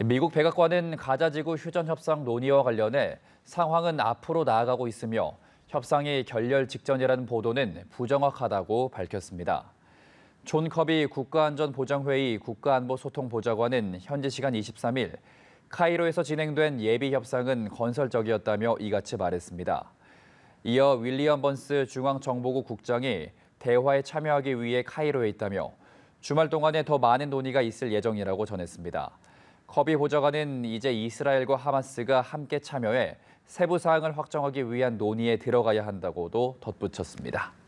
미국 백악관은 가자지구 휴전 협상 논의와 관련해 상황은 앞으로 나아가고 있으며 협상이 결렬 직전이라는 보도는 부정확하다고 밝혔습니다. 존 커비 국가안전보장회의 국가안보소통보좌관은 현지 시간 23일 카이로에서 진행된 예비 협상은 건설적이었다며 이같이 말했습니다. 이어 윌리엄 번스 중앙정보국 국장이 대화에 참여하기 위해 카이로에 있다며 주말 동안에 더 많은 논의가 있을 예정이라고 전했습니다. 커비 보좌관은 이제 이스라엘과 하마스가 함께 참여해 세부 사항을 확정하기 위한 논의에 들어가야 한다고도 덧붙였습니다.